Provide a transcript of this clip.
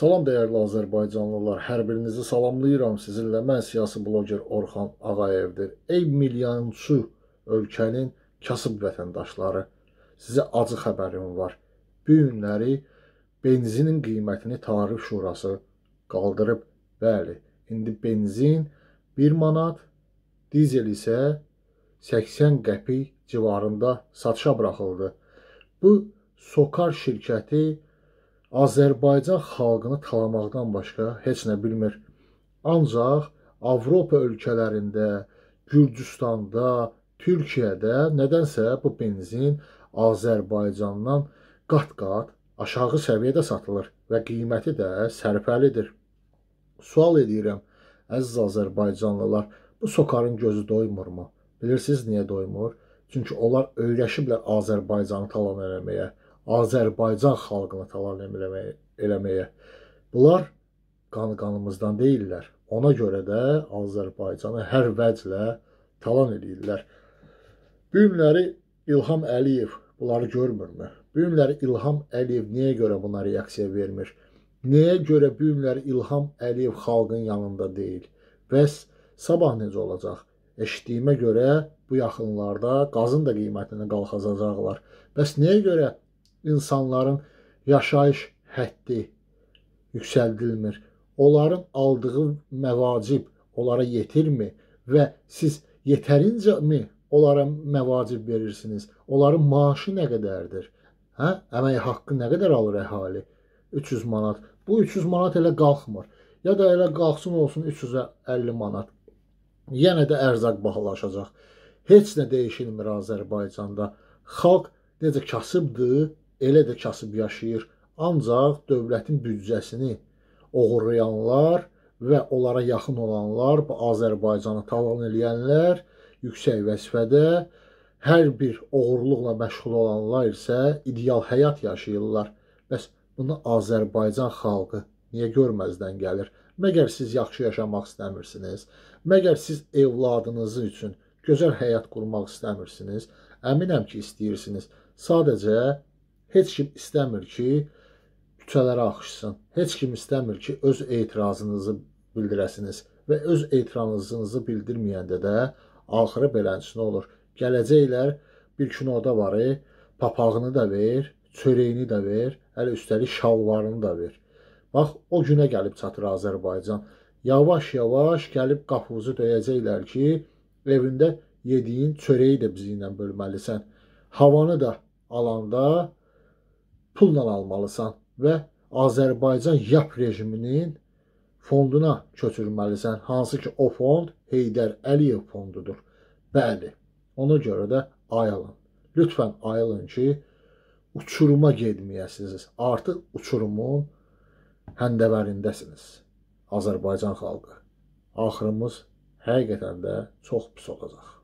Salam dəyərli Azərbaycanlılar, hər birinizi salamlayıram sizinlə. Mən siyasi bloger Orxan Ağayevdir. Ey milyonçu ölkənin kasıb vətəndaşları, sizə acı xəbərim var. Bu günləri benzinin qiymətini Tarif Şurası qaldırıb. Bəli, indi benzin 1 manat, dizel isə 80 qəpik civarında satışa buraxıldı. Bu Sokar şirkəti Azərbaycan xalqını talamaqdan başqa heç nə bilmir. Ancaq Avropa ölkələrində, Gürcüstanda, Türkiyədə nədənsə bu benzin Azərbaycandan qat-qat aşağı səviyyədə satılır və qiyməti də sərfəlidir. Sual edirəm, əziz Azərbaycanlılar, bu sokarın gözü doymurmu? Bilirsiniz niyə doymur? Çünki onlar öyrəşiblər Azərbaycanı talan eləməyə. Azərbaycan xalqına talan eləməyə, eləməyə. Bunlar qan-qanımızdan deyillər. Ona görə də Azərbaycanı hər vəclə talan eləyirlər. Bu günləri İlham Əliyev bunları görmürmü? Bu günləri İlham Əliyev niyə görə buna reaksiya vermir? Nəyə görə bu günləri İlham Əliyev xalqın yanında deyil? Bəs sabah necə olacaq? Eşitdiyimə görə bu yaxınlarda qazın da qiymətinə qalxacaqlar. Bəs nəyə görə insanların yaşayış həddi yüksəldilmir. Onların aldığı məvacib onlara yetirmi və siz yetərincəmi onlara məvacib verirsiniz? Onların maaşı nə qədərdir? Hə? Əmək haqqı nə qədər alır əhali? 300 manat. Bu 300 manat elə qalxmır. Ya da elə qalxsın olsun 350 manat. Yenə də ərzaq bahalaşacaq. Heç nə dəyişilmir Azərbaycanda. Xalq necə kasıbdır, elə də kasıb yaşayır. Ancaq dövlətin büdcəsini oğurlayanlar və onlara yaxın olanlar, bu Azərbaycanı talan eləyənlər yüksək vəzifədə, hər bir oğurluqla məşğul olanlar isə ideal həyat yaşayırlar. Bəs bunu Azərbaycan xalqı niyə görməzdən gəlir? Məgər siz yaxşı yaşamaq istəmirsiniz? Məgər siz evladınızı üçün gözəl həyat qurmaq istəmirsiniz? Əminəm ki, istəyirsiniz. Sadəcə Heç kim istəmir ki, küçələrə axışsın. Heç kim istəmir ki, öz etirazınızı bildirəsiniz və öz etirazınızı bildirməyəndə də axırı beləncə olur. Gələcəklər bir kinoda var, e, papağını da ver, çörəyini də ver, hələ üstəlik şalvarını da ver. Bax, o günə gəlib çatır Azərbaycan. Yavaş-yavaş gəlib qapımızı döyəcəklər ki, evində yediyin çörəyi də bizimlə bölməlisən. Havanı da alanda pulla almalısan və Azərbaycan YAP rejiminin fonduna köçürməlisən, hansı ki o fond Heydər Əliyev fondudur. Bəli, ona görə də ayılın. Lütfən ayılın ki, uçuruma getməyəsiniz. Artıq uçurumun həndəvərindəsiniz. Azərbaycan xalqı. Axırımız həqiqətən də çox pis olacaq.